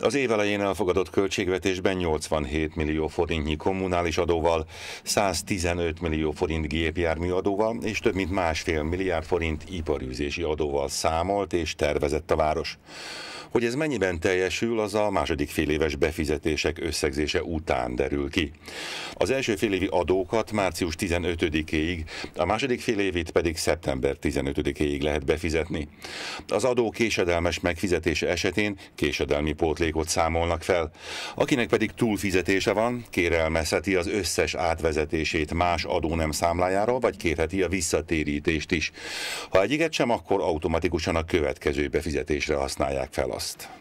Az év elején elfogadott költségvetésben 87 millió forintnyi kommunális adóval, 115 millió forint gépjármű adóval és több mint másfél milliárd forint iparűzési adóval számolt és tervezett a város. Hogy ez mennyiben teljesül, az a második féléves befizetések összegzése után derül ki. Az első félévi adókat március 15 éig a második félévit pedig szeptember 15 éig lehet befizetni. Az adó késedelmes megfizetése esetén késedelmi pótlék százalékot számolnak fel. Akinek pedig túlfizetése van, kérelmezheti az összes átvezetését más adónem számlájára, vagy kérheti a visszatérítést is. Ha egyiket sem, akkor automatikusan a következő befizetésre használják fel azt.